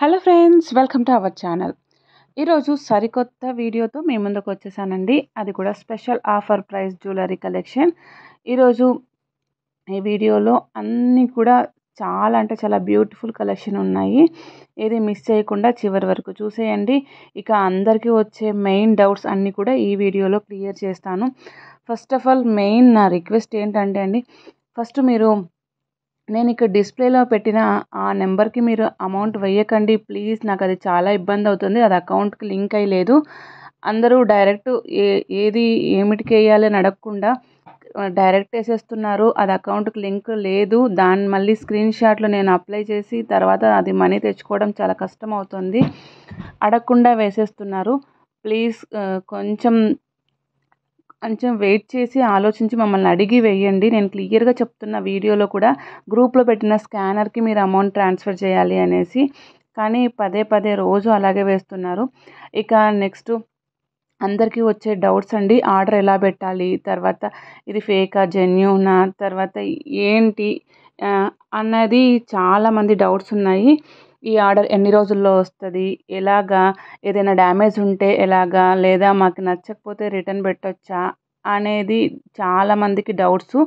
hello friends welcome to our channel ఈరోజు సరికొత్త వీడియోతో మీ ముందుకు వచ్చేసానండి అది కూడా special offer price jewellery collection ఈరోజు ఈ వీడియోలో అన్నీ కూడా చాలా అంటే చాలా బ్యూటిఫుల్ కలెక్షన్ ఉన్నాయి ఏది మిస్ చేయకుండా చివరి వరకు చూసేయండి ఇక అందరికీ వచ్చే మెయిన్ డౌట్స్ అన్నీ కూడా ఈ వీడియోలో క్లియర్ చేస్తాను ఫస్ట్ ఆఫ్ ఆల్ మెయిన్ నా రిక్వెస్ట్ ఏంటంటే అండి ఫస్ట్ మీరు నేను ఇక్కడ డిస్ప్లేలో పెట్టిన ఆ నెంబర్కి మీరు అమౌంట్ వేయకండి ప్లీజ్ నాకు అది చాలా ఇబ్బంది అవుతుంది అది అకౌంట్కి లింక్ అయ్యలేదు అందరూ డైరెక్ట్ ఏ ఏది ఏమిటికి వేయాలి అని అడగకుండా డైరెక్ట్ వేసేస్తున్నారు అది అకౌంట్కి లింక్ లేదు దాన్ని మళ్ళీ స్క్రీన్ షాట్లు నేను అప్లై చేసి తర్వాత అది మనీ తెచ్చుకోవడం చాలా కష్టం అవుతుంది అడగకుండా వేసేస్తున్నారు ప్లీజ్ కొంచెం కొంచెం వెయిట్ చేసి ఆలోచించి మమ్మల్ని అడిగి వేయండి నేను క్లియర్గా చెప్తున్న వీడియోలో కూడా గ్రూప్లో పెట్టిన స్కానర్కి మీరు అమౌంట్ ట్రాన్స్ఫర్ చేయాలి అనేసి కానీ పదే పదే రోజు అలాగే వేస్తున్నారు ఇక నెక్స్ట్ అందరికీ వచ్చే డౌట్స్ అండి ఆర్డర్ ఎలా పెట్టాలి తర్వాత ఇది ఫేకా జెన్యూనా తర్వాత ఏంటి అన్నది చాలామంది డౌట్స్ ఉన్నాయి ఈ ఆర్డర్ ఎన్ని రోజుల్లో వస్తుంది ఎలాగా ఏదైనా డ్యామేజ్ ఉంటే ఎలాగా లేదా మాకు నచ్చకపోతే రిటర్న్ పెట్టొచ్చా అనేది చాలామందికి డౌట్స్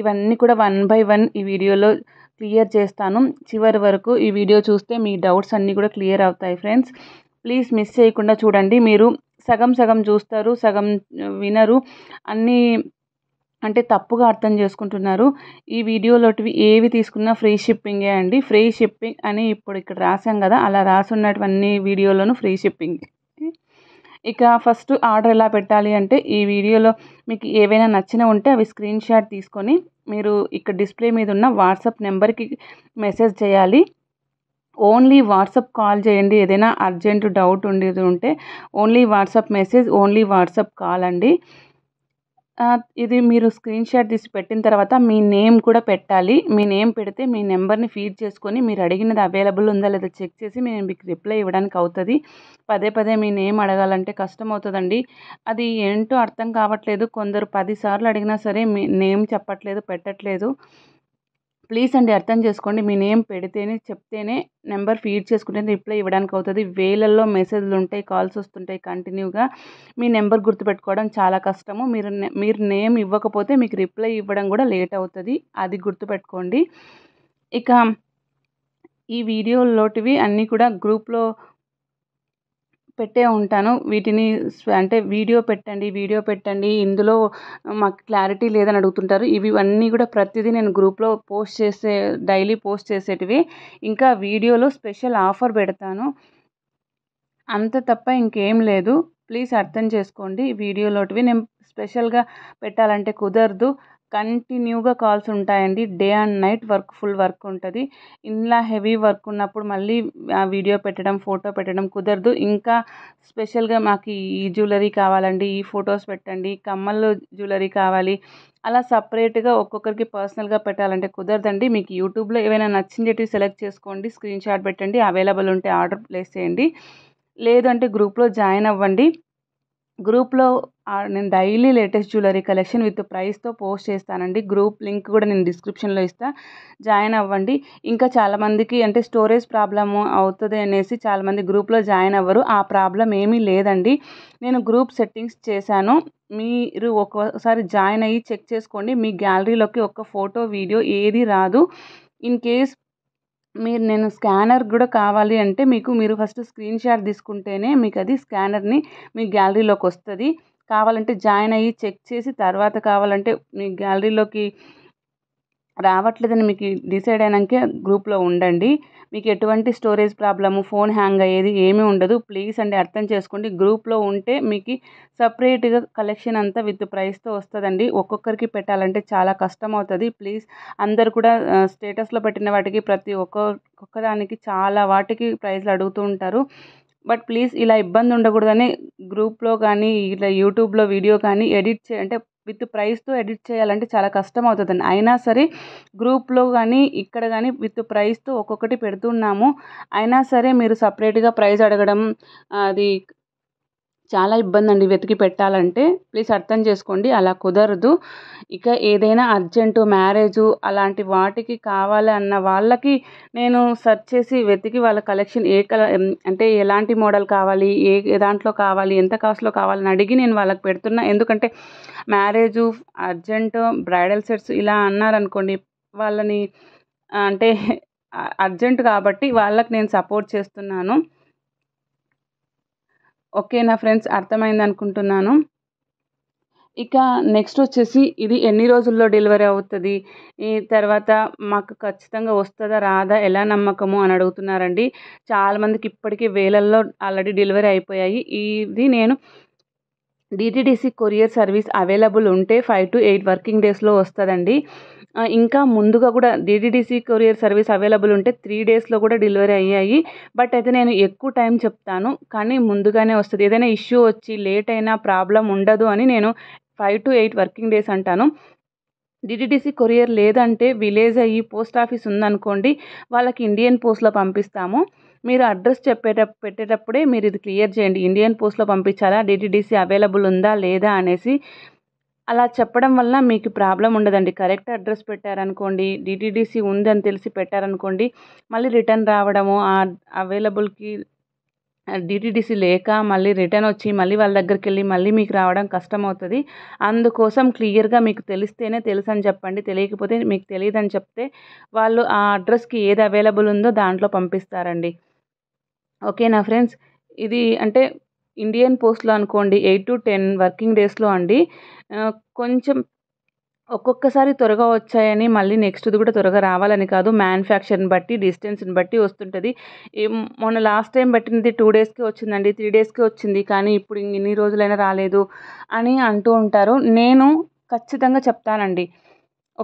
ఇవన్నీ కూడా వన్ బై వన్ ఈ వీడియోలో క్లియర్ చేస్తాను చివరి వరకు ఈ వీడియో చూస్తే మీ డౌట్స్ అన్నీ కూడా క్లియర్ అవుతాయి ఫ్రెండ్స్ ప్లీజ్ మిస్ చేయకుండా చూడండి మీరు సగం సగం చూస్తారు సగం వినరు అన్నీ అంటే తప్పుగా అర్థం చేసుకుంటున్నారు ఈ వీడియోలోటివి ఏవి తీసుకున్నా ఫ్రీ షిప్పింగే అండి ఫ్రీ షిప్పింగ్ అని ఇప్పుడు ఇక్కడ రాసాం కదా అలా రాసున్నటువంటి వీడియోలోను ఫ్రీ షిప్పింగ్ ఇక ఫస్ట్ ఆర్డర్ ఎలా పెట్టాలి అంటే ఈ వీడియోలో మీకు ఏవైనా నచ్చిన ఉంటే అవి స్క్రీన్ షాట్ తీసుకొని మీరు ఇక్కడ డిస్ప్లే మీద ఉన్న వాట్సాప్ నెంబర్కి మెసేజ్ చేయాలి ఓన్లీ వాట్సాప్ కాల్ చేయండి ఏదైనా అర్జెంట్ డౌట్ ఉండేది ఉంటే only WhatsApp message only WhatsApp call అండి ఇది మీరు స్క్రీన్ షాట్ తీసి పెట్టిన తర్వాత మీ నేమ్ కూడా పెట్టాలి మీ నేమ్ పెడితే మీ నెంబర్ని ఫీడ్ చేసుకొని మీరు అడిగినది అవైలబుల్ ఉందా లేదా చెక్ చేసి మేము మీకు రిప్లై ఇవ్వడానికి అవుతుంది పదే పదే మీ నేమ్ అడగాలంటే కష్టం అవుతుందండి అది ఏంటో అర్థం కావట్లేదు కొందరు పదిసార్లు అడిగినా సరే మీ నేమ్ చెప్పట్లేదు పెట్టట్లేదు ప్లీజ్ అండి అర్థం చేసుకోండి మీ నేమ్ పెడితేనే చెప్తేనే నెంబర్ ఫీడ్ చేసుకుంటే రిప్లై ఇవ్వడానికి అవుతుంది వేలల్లో మెసేజ్లు ఉంటాయి కాల్స్ వస్తుంటాయి కంటిన్యూగా మీ నెంబర్ గుర్తుపెట్టుకోవడం చాలా కష్టము మీరు మీరు నేమ్ ఇవ్వకపోతే మీకు రిప్లై ఇవ్వడం కూడా లేట్ అవుతుంది అది గుర్తుపెట్టుకోండి ఇక ఈ వీడియోలోటివి అన్నీ కూడా గ్రూప్లో పెట్టే ఉంటాను వీటిని అంటే వీడియో పెట్టండి వీడియో పెట్టండి ఇందులో మాకు క్లారిటీ లేదని అడుగుతుంటారు ఇవి అన్నీ కూడా ప్రతిదీ నేను గ్రూప్లో పోస్ట్ చేసే డైలీ పోస్ట్ చేసేటివి ఇంకా వీడియోలో స్పెషల్ ఆఫర్ పెడతాను అంత తప్ప ఇంకేం లేదు ప్లీజ్ అర్థం చేసుకోండి వీడియోలోటివి నేను స్పెషల్గా పెట్టాలంటే కుదరదు కంటిన్యూగా కాల్స్ ఉంటాయండి day and night work full work ఉంటుంది ఇంట్లో హెవీ వర్క్ ఉన్నప్పుడు మళ్ళీ ఆ వీడియో పెట్టడం ఫోటో పెట్టడం కుదరదు ఇంకా స్పెషల్గా మాకు ఈ జ్యువెలరీ కావాలండి ఈ ఫొటోస్ పెట్టండి కమ్మల్లో జ్యువెలరీ కావాలి అలా సపరేట్గా ఒక్కొక్కరికి పర్సనల్గా పెట్టాలంటే కుదరదండి మీకు యూట్యూబ్లో ఏమైనా నచ్చింది సెలెక్ట్ చేసుకోండి స్క్రీన్ షాట్ పెట్టండి అవైలబుల్ ఉంటే ఆర్డర్ ప్లేస్ చేయండి లేదంటే గ్రూప్లో జాయిన్ అవ్వండి గ్రూప్లో నేను daily latest jewellery collection with ప్రైస్తో పోస్ట్ చేస్తానండి గ్రూప్ లింక్ కూడా నేను డిస్క్రిప్షన్లో ఇస్తాను జాయిన్ అవ్వండి ఇంకా చాలామందికి అంటే స్టోరేజ్ ప్రాబ్లము అవుతుంది అనేసి చాలామంది గ్రూప్లో జాయిన్ అవ్వరు ఆ ప్రాబ్లం ఏమీ లేదండి నేను గ్రూప్ సెట్టింగ్స్ చేశాను మీరు ఒక్కోసారి జాయిన్ అయ్యి చెక్ చేసుకోండి మీ గ్యాలరీలోకి ఒక్క ఫోటో వీడియో ఏది రాదు ఇన్ కేస్ మీరు నేను స్కానర్ కూడా కావాలి అంటే మీకు మీరు ఫస్ట్ స్క్రీన్ షాట్ తీసుకుంటేనే మీకు అది స్కానర్ని మీ గ్యాలరీలోకి వస్తుంది కావాలంటే జాయిన్ అయ్యి చెక్ చేసి తర్వాత కావాలంటే మీ గ్యాలరీలోకి రావట్లేదని మీకు డిసైడ్ అయినాక గ్రూప్లో ఉండండి మీకు ఎటువంటి స్టోరేజ్ ప్రాబ్లము ఫోన్ హ్యాంగ్ అయ్యేది ఏమీ ఉండదు ప్లీజ్ అండి అర్థం చేసుకోండి గ్రూప్లో ఉంటే మీకు సపరేట్గా కలెక్షన్ అంతా విత్ ప్రైస్తో వస్తుందండి ఒక్కొక్కరికి పెట్టాలంటే చాలా కష్టం అవుతుంది ప్లీజ్ అందరు కూడా స్టేటస్లో పెట్టిన వాటికి ప్రతి ఒక్క ఒక్కదానికి చాలా వాటికి ప్రైజ్లు అడుగుతూ ఉంటారు బట్ ప్లీజ్ ఇలా ఇబ్బంది ఉండకూడదని గ్రూప్లో కానీ ఇలా యూట్యూబ్లో వీడియో కానీ ఎడిట్ చే అంటే విత్ ప్రైస్తో ఎడిట్ చేయాలంటే చాలా కష్టం అవుతుందండి అయినా సరే గ్రూప్లో కానీ ఇక్కడ కానీ విత్ ప్రైస్తో ఒక్కొక్కటి పెడుతున్నాము అయినా సరే మీరు సపరేట్గా ప్రైజ్ అడగడం అది చాలా ఇబ్బందండి వెతికి పెట్టాలంటే ప్లీజ్ అర్థం చేసుకోండి అలా కుదరదు ఇక ఏదైనా అర్జెంటు మ్యారేజు అలాంటి వాటికి కావాలి అన్న వాళ్ళకి నేను సెర్చ్ చేసి వెతికి వాళ్ళ కలెక్షన్ ఏ కల అంటే ఎలాంటి మోడల్ కావాలి ఏ దాంట్లో కావాలి ఎంత కాస్ట్లో కావాలని అడిగి నేను వాళ్ళకి పెడుతున్నా ఎందుకంటే మ్యారేజు అర్జెంటు బ్రైడల్ సెట్స్ ఇలా అన్నారనుకోండి వాళ్ళని అంటే అర్జెంట్ కాబట్టి వాళ్ళకి నేను సపోర్ట్ చేస్తున్నాను ఓకే నా ఫ్రెండ్స్ అర్థమైంది అనుకుంటున్నాను ఇక నెక్స్ట్ వచ్చేసి ఇది ఎన్ని రోజుల్లో డెలివరీ అవుతుంది ఈ తర్వాత మాకు ఖచ్చితంగా వస్తుందా రాదా ఎలా నమ్మకము అని అడుగుతున్నారండి చాలామందికి ఇప్పటికీ వేలల్లో ఆల్రెడీ డెలివరీ అయిపోయాయి ఇది నేను డిటిడిసి కొరియర్ సర్వీస్ అవైలబుల్ ఉంటే ఫైవ్ టు ఎయిట్ వర్కింగ్ డేస్లో వస్తుందండి ఇంకా ముందుగా కూడా డిటిడిసి కొరియర్ సర్వీస్ అవైలబుల్ ఉంటే త్రీ డేస్లో కూడా డెలివరీ అయ్యాయి బట్ అయితే నేను ఎక్కువ టైం చెప్తాను కానీ ముందుగానే వస్తుంది ఏదైనా ఇష్యూ వచ్చి లేట్ అయినా ప్రాబ్లం ఉండదు అని నేను five to eight working days అంటాను డిటిడిసి కొరియర్ లేదంటే విలేజ్ అయ్యి పోస్ట్ ఆఫీస్ ఉందనుకోండి వాళ్ళకి ఇండియన్ పోస్ట్లో పంపిస్తాము మీరు అడ్రస్ చెప్పేట పెట్టేటప్పుడే మీరు ఇది క్లియర్ చేయండి ఇండియన్ పోస్ట్లో పంపించాలా డిటిడిసి అవైలబుల్ ఉందా లేదా అనేసి అలా చెప్పడం వల్ల మీకు ప్రాబ్లం ఉండదండి కరెక్ట్ అడ్రస్ పెట్టారనుకోండి డిటిడిసి ఉందని తెలిసి పెట్టారనుకోండి మళ్ళీ రిటర్న్ రావడము ఆ అవైలబుల్కి డిటిడిసి లేక మళ్ళీ రిటర్న్ వచ్చి మళ్ళీ వాళ్ళ దగ్గరికి వెళ్ళి మళ్ళీ మీకు రావడం కష్టం అవుతుంది అందుకోసం క్లియర్గా మీకు తెలిస్తేనే తెలుసు అని చెప్పండి తెలియకపోతే మీకు తెలియదని చెప్తే వాళ్ళు ఆ అడ్రస్కి ఏది అవైలబుల్ ఉందో దాంట్లో పంపిస్తారండి ఓకేనా ఫ్రెండ్స్ ఇది అంటే ఇండియన్ పోస్ట్లో అనుకోండి ఎయిట్ టు టెన్ వర్కింగ్ డేస్లో అండి కొంచెం ఒక్కొక్కసారి త్వరగా వచ్చాయని మళ్ళీ నెక్స్ట్ది కూడా త్వరగా రావాలని కాదు మ్యానుఫ్యాక్చర్ని బట్టి డిస్టెన్స్ని బట్టి వస్తుంటుంది మొన్న లాస్ట్ టైం పెట్టినది టూ డేస్కి వచ్చిందండి త్రీ డేస్కి వచ్చింది కానీ ఇప్పుడు ఇన్ని రోజులైనా రాలేదు అని అంటూ ఉంటారు నేను ఖచ్చితంగా చెప్తానండి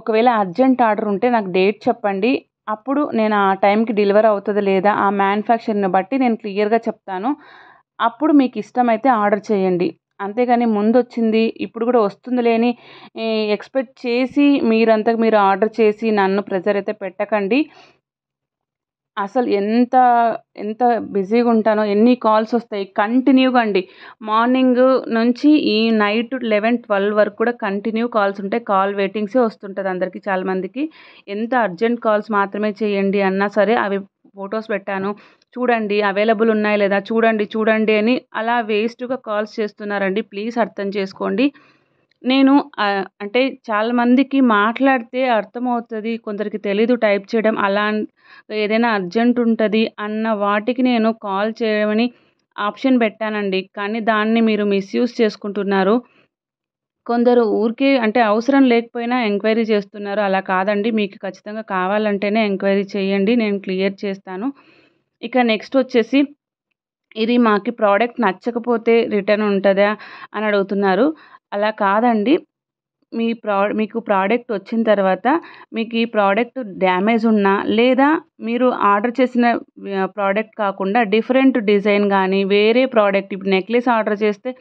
ఒకవేళ అర్జెంట్ ఆర్డర్ ఉంటే నాకు డేట్ చెప్పండి అప్పుడు నేను ఆ టైంకి డెలివర్ అవుతుంది లేదా ఆ మ్యానుఫ్యాక్చర్ని బట్టి నేను క్లియర్గా చెప్తాను అప్పుడు మీకు ఇష్టమైతే ఆర్డర్ చేయండి అంతేగాని ముందు వచ్చింది ఇప్పుడు కూడా వస్తుంది లేని ఎక్స్పెక్ట్ చేసి మీరంతకు మీరు ఆర్డర్ చేసి నన్ను ప్రెజర్ అయితే పెట్టకండి అసలు ఎంత ఎంత బిజీగా ఉంటానో ఎన్ని కాల్స్ వస్తాయి కంటిన్యూగా అండి మార్నింగ్ నుంచి ఈ నైట్ లెవెన్ ట్వెల్వ్ వరకు కూడా కంటిన్యూ కాల్స్ ఉంటాయి కాల్ వెయిటింగ్సే వస్తుంటుంది అందరికీ చాలామందికి ఎంత అర్జెంట్ కాల్స్ మాత్రమే చేయండి అన్నా సరే అవి ఫొటోస్ పెట్టాను చూడండి అవైలబుల్ ఉన్నాయి లేదా చూడండి చూడండి అని అలా వేస్ట్గా కాల్స్ చేస్తున్నారండి ప్లీజ్ అర్థం చేసుకోండి నేను అంటే చాలామందికి మాట్లాడితే అర్థమవుతుంది కొందరికి తెలీదు టైప్ చేయడం అలా ఏదైనా అర్జెంట్ ఉంటుంది అన్న వాటికి నేను కాల్ చేయమని ఆప్షన్ పెట్టానండి కానీ దాన్ని మీరు మిస్యూజ్ చేసుకుంటున్నారు కొందరు ఊరికే అంటే అవసరం లేకపోయినా ఎంక్వైరీ చేస్తున్నారు అలా కాదండి మీకు ఖచ్చితంగా కావాలంటేనే ఎంక్వైరీ చేయండి నేను క్లియర్ చేస్తాను ఇక నెక్స్ట్ వచ్చేసి ఇది మాకు ప్రోడక్ట్ నచ్చకపోతే రిటర్న్ ఉంటుందా అని అడుగుతున్నారు అలా కాదండి మీ ప్రా మీకు ప్రోడక్ట్ వచ్చిన తర్వాత మీకు ఈ ప్రోడక్ట్ డ్యామేజ్ ఉన్నా లేదా మీరు ఆర్డర్ చేసిన ప్రోడక్ట్ కాకుండా డిఫరెంట్ డిజైన్ కానీ వేరే ప్రోడక్ట్ ఇప్పుడు నెక్లెస్ ఆర్డర్ చేస్తే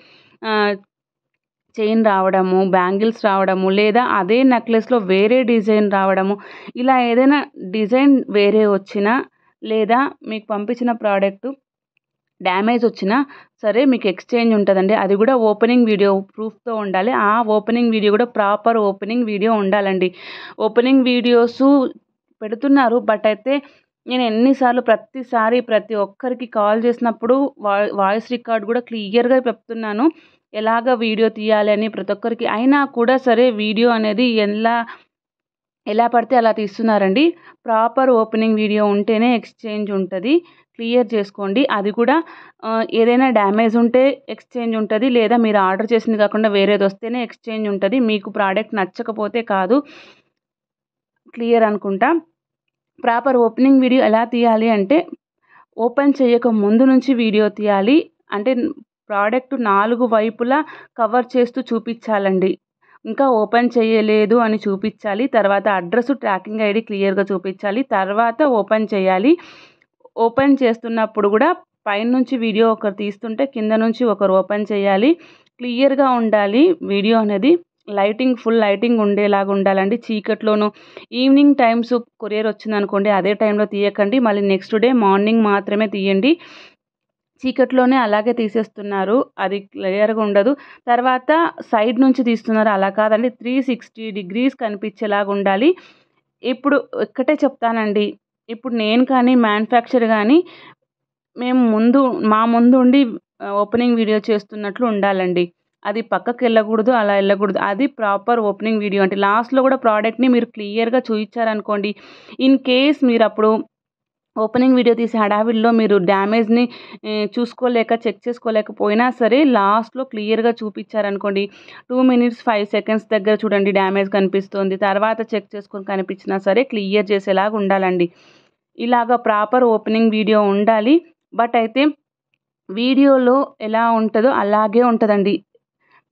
చైన్ రావడము బ్యాంగిల్స్ రావడము లేదా అదే నెక్లెస్లో వేరే డిజైన్ రావడము ఇలా ఏదైనా డిజైన్ వేరే వచ్చినా లేదా మీకు పంపించిన ప్రోడక్ట్ డ్యామేజ్ వచ్చినా సరే మీకు ఎక్స్చేంజ్ ఉంటుందండి అది కూడా ఓపెనింగ్ వీడియో ప్రూఫ్తో ఉండాలి ఆ ఓపెనింగ్ వీడియో కూడా ప్రాపర్ ఓపెనింగ్ వీడియో ఉండాలండి ఓపెనింగ్ వీడియోస్ పెడుతున్నారు బట్ అయితే నేను ఎన్నిసార్లు ప్రతిసారి ప్రతి ఒక్కరికి కాల్ చేసినప్పుడు వాయిస్ రికార్డ్ కూడా క్లియర్గా చెప్తున్నాను ఎలాగ వీడియో తీయాలి అని ప్రతి ఒక్కరికి అయినా కూడా సరే వీడియో అనేది ఎలా ఎలా పడితే అలా తీస్తున్నారండి ప్రాపర్ ఓపెనింగ్ వీడియో ఉంటేనే ఎక్స్చేంజ్ ఉంటుంది క్లియర్ చేసుకోండి అది కూడా ఏదైనా డ్యామేజ్ ఉంటే ఎక్స్చేంజ్ ఉంటుంది లేదా మీరు ఆర్డర్ చేసింది కాకుండా వేరేది వస్తేనే ఎక్స్చేంజ్ ఉంటుంది మీకు ప్రోడక్ట్ నచ్చకపోతే కాదు క్లియర్ అనుకుంటా ప్రాపర్ ఓపెనింగ్ వీడియో ఎలా తీయాలి అంటే ఓపెన్ చేయక ముందు నుంచి వీడియో తీయాలి అంటే ప్రోడక్ట్ నాలుగు వైపులా కవర్ చేస్తూ చూపించాలండి ఇంకా ఓపెన్ చేయలేదు అని చూపించాలి తర్వాత అడ్రస్ ట్రాకింగ్ ఐడి క్లియర్గా చూపించాలి తర్వాత ఓపెన్ చేయాలి ఓపెన్ చేస్తున్నప్పుడు కూడా పైనుంచి వీడియో ఒకరు తీస్తుంటే కింద నుంచి ఒకరు ఓపెన్ చేయాలి క్లియర్గా ఉండాలి వీడియో అనేది లైటింగ్ ఫుల్ లైటింగ్ ఉండేలాగా ఉండాలండి చీకట్లోనూ ఈవినింగ్ టైమ్స్ కొరియర్ వచ్చిందనుకోండి అదే టైంలో తీయకండి మళ్ళీ నెక్స్ట్ డే మార్నింగ్ మాత్రమే తీయండి చీకట్లోనే అలాగే తీసేస్తున్నారు అది క్లియర్గా ఉండదు తర్వాత సైడ్ నుంచి తీస్తున్నారు అలా కాదండి త్రీ సిక్స్టీ డిగ్రీస్ కనిపించేలాగా ఉండాలి ఇప్పుడు ఒక్కటే చెప్తానండి ఇప్పుడు నేను కానీ మ్యానుఫ్యాక్చర్ కానీ మేము ముందు మా ముందు ఉండి ఓపెనింగ్ వీడియో చేస్తున్నట్లు ఉండాలండి అది పక్కకి వెళ్ళకూడదు అలా వెళ్ళకూడదు అది ప్రాపర్ ఓపెనింగ్ వీడియో అంటే లాస్ట్లో కూడా ప్రోడక్ట్ని మీరు క్లియర్గా చూపించారనుకోండి ఇన్ కేస్ మీరు అప్పుడు ఓపెనింగ్ వీడియో తీసే హడావిడిలో మీరు డ్యామేజ్ని చూసుకోలేక చెక్ చేసుకోలేకపోయినా సరే లాస్ట్లో క్లియర్గా చూపించారనుకోండి టూ మినిట్స్ ఫైవ్ సెకండ్స్ దగ్గర చూడండి డ్యామేజ్ కనిపిస్తుంది తర్వాత చెక్ చేసుకొని కనిపించినా సరే క్లియర్ చేసేలాగా ఉండాలండి ఇలాగ ప్రాపర్ ఓపెనింగ్ వీడియో ఉండాలి బట్ అయితే వీడియోలో ఎలా ఉంటుందో అలాగే ఉంటుందండి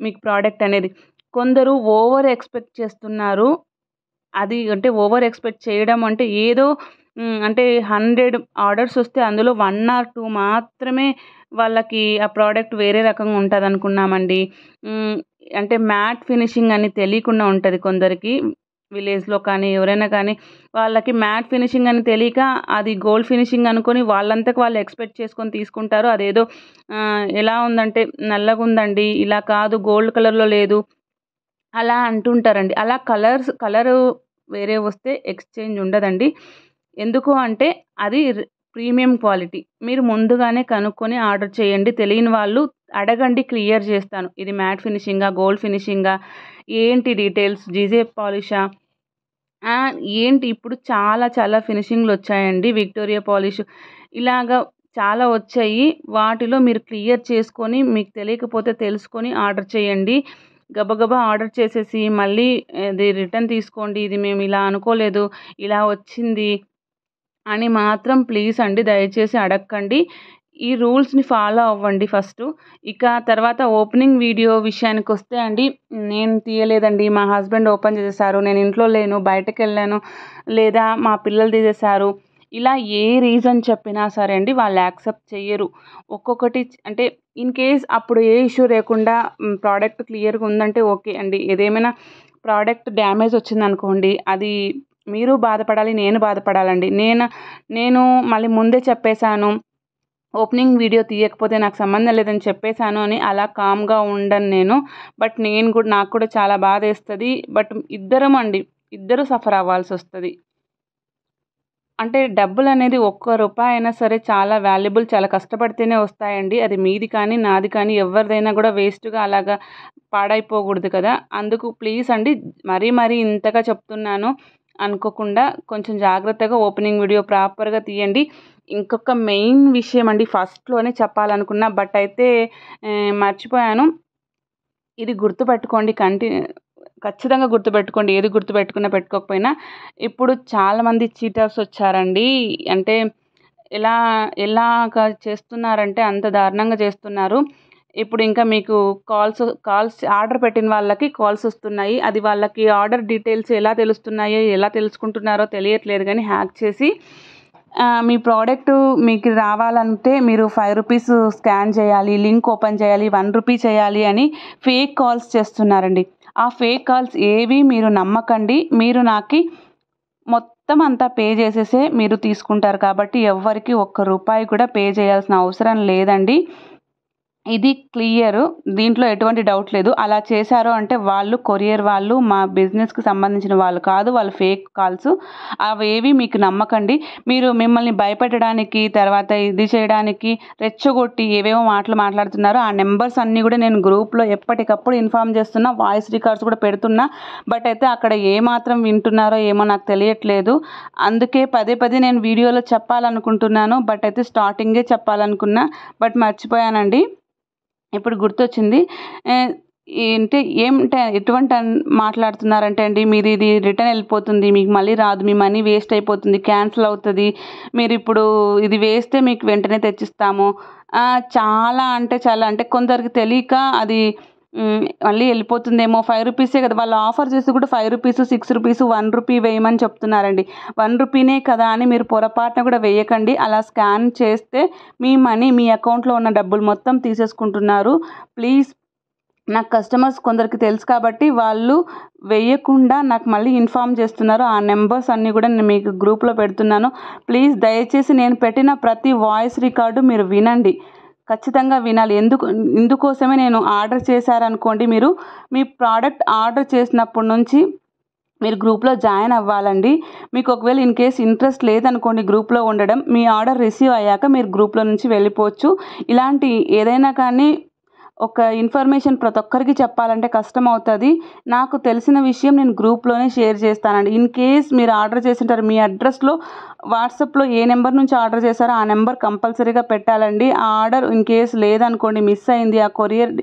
మీకు ప్రోడక్ట్ అనేది కొందరు ఓవర్ ఎక్స్పెక్ట్ చేస్తున్నారు అది అంటే ఓవర్ ఎక్స్పెక్ట్ చేయడం అంటే ఏదో అంటే హండ్రెడ్ ఆర్డర్స్ వస్తే అందులో వన్ ఆర్ టూ మాత్రమే వాళ్ళకి ఆ ప్రోడక్ట్ వేరే రకంగా ఉంటుంది అనుకున్నామండి అంటే మ్యాట్ ఫినిషింగ్ అని తెలియకుండా ఉంటుంది కొందరికి విలేజ్లో కానీ ఎవరైనా కానీ వాళ్ళకి మ్యాట్ ఫినిషింగ్ అని తెలియక అది గోల్డ్ ఫినిషింగ్ అనుకొని వాళ్ళంతకు వాళ్ళు ఎక్స్పెక్ట్ చేసుకొని తీసుకుంటారు అదేదో ఎలా ఉందంటే నల్లగా ఉందండి ఇలా కాదు గోల్డ్ కలర్లో లేదు అలా అంటుంటారండి అలా కలర్స్ కలరు వేరే వస్తే ఎక్స్చేంజ్ ఉండదండి ఎందుకు అంటే అది ప్రీమియం క్వాలిటీ మీరు ముందుగానే కనుక్కొని ఆర్డర్ చేయండి తెలియని వాళ్ళు అడగండి క్లియర్ చేస్తాను ఇది మ్యాట్ ఫినిషింగా గోల్డ్ ఫినిషింగా ఏంటి డీటెయిల్స్ జీజే పాలిషా ఏంటి ఇప్పుడు చాలా చాలా ఫినిషింగ్లు వచ్చాయండి విక్టోరియా పాలిష్ ఇలాగా చాలా వచ్చాయి వాటిలో మీరు క్లియర్ చేసుకొని మీకు తెలియకపోతే తెలుసుకొని ఆర్డర్ చేయండి గబగబా ఆర్డర్ చేసేసి మళ్ళీ ఇది రిటర్న్ తీసుకోండి ఇది మేము ఇలా అనుకోలేదు ఇలా వచ్చింది అని మాత్రం ప్లీజ్ అండి దయచేసి అడగకండి ఈ రూల్స్ని ఫాలో అవ్వండి ఫస్ట్ ఇక తర్వాత ఓపెనింగ్ వీడియో విషయానికి వస్తే అండి నేను తీయలేదండి మా హస్బెండ్ ఓపెన్ చేసేసారు నేను ఇంట్లో లేను బయటకు వెళ్ళాను లేదా మా పిల్లలు తీసేశారు ఇలా ఏ రీజన్ చెప్పినా సరే అండి వాళ్ళు యాక్సెప్ట్ చేయరు ఒక్కొక్కటి అంటే ఇన్ కేస్ అప్పుడు ఏ ఇష్యూ లేకుండా ప్రోడక్ట్ క్లియర్గా ఉందంటే ఓకే అండి ఏదేమైనా ప్రోడక్ట్ డ్యామేజ్ వచ్చిందనుకోండి అది మీరు బాధపడాలి నేను బాధపడాలండి నేను నేను మళ్ళీ ముందే చెప్పేశాను ఓపెనింగ్ వీడియో తీయకపోతే నాకు సంబంధం లేదని చెప్పేశాను అని అలా కామ్గా ఉండను నేను బట్ నేను కూడా నాకు కూడా చాలా బాధ వేస్తుంది బట్ ఇద్దరం అండి ఇద్దరు సఫర్ అవ్వాల్సి వస్తుంది అంటే డబ్బులు అనేది ఒక్క రూపాయి అయినా సరే చాలా వాల్యుబుల్ చాలా కష్టపడితేనే వస్తాయండి అది మీది కానీ నాది కానీ ఎవరిదైనా కూడా వేస్ట్గా అలాగా పాడైపోకూడదు కదా అందుకు ప్లీజ్ అండి మరీ మరీ ఇంతగా చెప్తున్నాను అనుకోకుండా కొంచెం జాగ్రత్తగా ఓపెనింగ్ వీడియో ప్రాపర్గా తీయండి ఇంకొక మెయిన్ విషయం అండి ఫస్ట్లోనే చెప్పాలనుకున్న బట్ అయితే మర్చిపోయాను ఇది గుర్తుపెట్టుకోండి కంటిన్యూ ఖచ్చితంగా గుర్తుపెట్టుకోండి ఏది గుర్తుపెట్టుకున్నా పెట్టుకోకపోయినా ఇప్పుడు చాలామంది చీటర్స్ వచ్చారండి అంటే ఎలా ఎలాగ చేస్తున్నారంటే అంత దారుణంగా చేస్తున్నారు ఇప్పుడు ఇంకా మీకు కాల్స్ కాల్స్ ఆర్డర్ పెట్టిన వాళ్ళకి కాల్స్ వస్తున్నాయి అది వాళ్ళకి ఆర్డర్ డీటెయిల్స్ ఎలా తెలుస్తున్నాయో ఎలా తెలుసుకుంటున్నారో తెలియట్లేదు కానీ హ్యాక్ చేసి మీ ప్రోడక్ట్ మీకు రావాలంటే మీరు ఫైవ్ రూపీస్ స్కాన్ చేయాలి లింక్ ఓపెన్ చేయాలి వన్ రూపీ చేయాలి అని ఫేక్ కాల్స్ చేస్తున్నారండి ఆ ఫేక్ కాల్స్ ఏవి మీరు నమ్మకండి మీరు నాకు మొత్తం అంతా పే చేసేసే మీరు తీసుకుంటారు కాబట్టి ఎవరికి ఒక్క రూపాయి కూడా పే చేయాల్సిన అవసరం లేదండి ఇది క్లియర్ దీంట్లో ఎటువంటి డౌట్ లేదు అలా చేశారు అంటే వాళ్ళు కొరియర్ వాళ్ళు మా బిజినెస్కి సంబంధించిన వాళ్ళు కాదు వాళ్ళు ఫేక్ కాల్స్ అవేవి మీకు నమ్మకండి మీరు మిమ్మల్ని భయపెట్టడానికి తర్వాత ఇది చేయడానికి రెచ్చగొట్టి ఏవేవో మాటలు మాట్లాడుతున్నారో ఆ నెంబర్స్ అన్నీ కూడా నేను గ్రూప్లో ఎప్పటికప్పుడు ఇన్ఫామ్ చేస్తున్నా వాయిస్ రికార్డ్స్ కూడా పెడుతున్నా బట్ అయితే అక్కడ ఏ మాత్రం వింటున్నారో ఏమో నాకు తెలియట్లేదు అందుకే పదే పదే నేను వీడియోలో చెప్పాలనుకుంటున్నాను బట్ అయితే స్టార్టింగే చెప్పాలనుకున్నా బట్ మర్చిపోయానండి ఇప్పుడు గుర్తొచ్చింది అంటే ఏమిటి ఎటువంటి మాట్లాడుతున్నారంటే అండి మీరు ఇది రిటర్న్ వెళ్ళిపోతుంది మీకు మళ్ళీ రాదు మీ మనీ వేస్ట్ అయిపోతుంది క్యాన్సిల్ అవుతుంది మీరు ఇప్పుడు ఇది వేస్తే మీకు వెంటనే తెచ్చిస్తాము చాలా అంటే చాలా అంటే కొందరికి తెలియక అది మళ్ళీ వెళ్ళిపోతుందేమో ఫైవ్ రూపీసే కదా వాళ్ళు ఆఫర్ చేసి కూడా five rupees six rupees one rupee వేయమని చెప్తున్నారండి వన్ రూపీనే కదా అని మీరు పొరపాటున కూడా వేయకండి అలా స్కాన్ చేస్తే మీ మనీ మీ అకౌంట్లో ఉన్న డబ్బులు మొత్తం తీసేసుకుంటున్నారు ప్లీజ్ నాకు కస్టమర్స్ కొందరికి తెలుసు కాబట్టి వాళ్ళు వేయకుండా నాకు మళ్ళీ ఇన్ఫామ్ చేస్తున్నారు ఆ నెంబర్స్ అన్నీ కూడా నేను మీకు గ్రూప్లో పెడుతున్నాను ప్లీజ్ దయచేసి నేను పెట్టిన ప్రతి వాయిస్ రికార్డు మీరు వినండి ఖచ్చితంగా వినాలి ఎందుకు ఇందుకోసమే నేను ఆర్డర్ చేశారనుకోండి మీరు మీ ప్రోడక్ట్ ఆర్డర్ చేసినప్పటి నుంచి మీరు గ్రూప్లో జాయిన్ అవ్వాలండి మీకు ఒకవేళ ఇన్ కేస్ ఇంట్రెస్ట్ లేదనుకోండి గ్రూప్లో ఉండడం మీ ఆర్డర్ రిసీవ్ అయ్యాక మీరు గ్రూప్లో నుంచి వెళ్ళిపోవచ్చు ఇలాంటి ఏదైనా కానీ ఒక ఇన్ఫర్మేషన్ ప్రతి ఒక్కరికి చెప్పాలంటే కష్టం అవుతుంది నాకు తెలిసిన విషయం నేను గ్రూప్లోనే షేర్ చేస్తానండి ఇన్ కేస్ మీరు ఆర్డర్ చేసింటారు మీ అడ్రస్లో వాట్సాప్లో ఏ నెంబర్ నుంచి ఆర్డర్ చేశారో ఆ నెంబర్ కంపల్సరీగా పెట్టాలండి ఆ ఆర్డర్ ఇన్ కేస్ లేదనుకోండి మిస్ అయింది ఆ కొరియర్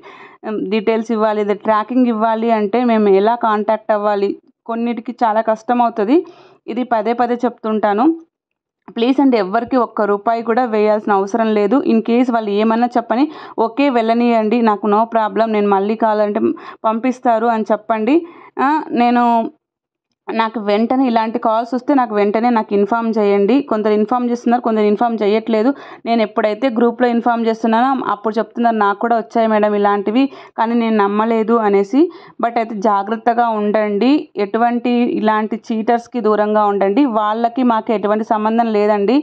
డీటెయిల్స్ ఇవ్వాలి లేదా ట్రాకింగ్ ఇవ్వాలి అంటే మేము ఎలా కాంటాక్ట్ అవ్వాలి కొన్నిటికి చాలా కష్టం అవుతుంది ఇది పదే పదే చెప్తుంటాను ప్లీజ్ అండి ఎవ్వరికి ఒక్క రూపాయి కూడా వేయాల్సిన అవసరం లేదు ఇన్ కేస్ వాళ్ళు ఏమన్నా చెప్పని ఓకే వెళ్ళనీయండి నాకు నో ప్రాబ్లం నేను మళ్ళీ కావాలంటే పంపిస్తారు అని చెప్పండి నేను నాకు వెంటనే ఇలాంటి కాల్స్ వస్తే నాకు వెంటనే నాకు ఇన్ఫామ్ చేయండి కొందరు ఇన్ఫామ్ చేస్తున్నారు కొందరు ఇన్ఫామ్ చేయట్లేదు నేను ఎప్పుడైతే గ్రూప్లో ఇన్ఫామ్ చేస్తున్నానో అప్పుడు చెప్తున్నారు నాకు కూడా వచ్చాయి మేడం ఇలాంటివి కానీ నేను నమ్మలేదు అనేసి బట్ అయితే జాగ్రత్తగా ఉండండి ఎటువంటి ఇలాంటి చీటర్స్కి దూరంగా ఉండండి వాళ్ళకి మాకు ఎటువంటి సంబంధం లేదండి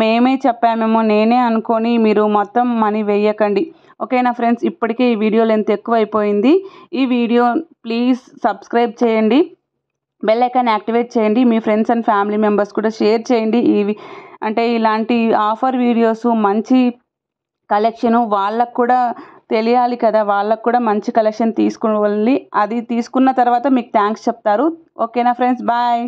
మేమే చెప్పామేమో నేనే అనుకొని మీరు మొత్తం మనీ వేయకండి ఓకేనా ఫ్రెండ్స్ ఇప్పటికే ఈ వీడియో లెంత్ ఎక్కువ అయిపోయింది ఈ వీడియో ప్లీజ్ సబ్స్క్రైబ్ చేయండి బెల్ ఐకాన్ యాక్టివేట్ చేయండి మీ ఫ్రెండ్స్ అండ్ ఫ్యామిలీ మెంబర్స్ కూడా షేర్ చేయండి ఇవి అంటే ఇలాంటి ఆఫర్ వీడియోస్ మంచి కలెక్షను వాళ్ళకు కూడా తెలియాలి కదా వాళ్ళకు కూడా మంచి కలెక్షన్ తీసుకోవాలి అది తీసుకున్న తర్వాత మీకు థ్యాంక్స్ చెప్తారు ఓకేనా ఫ్రెండ్స్ బాయ్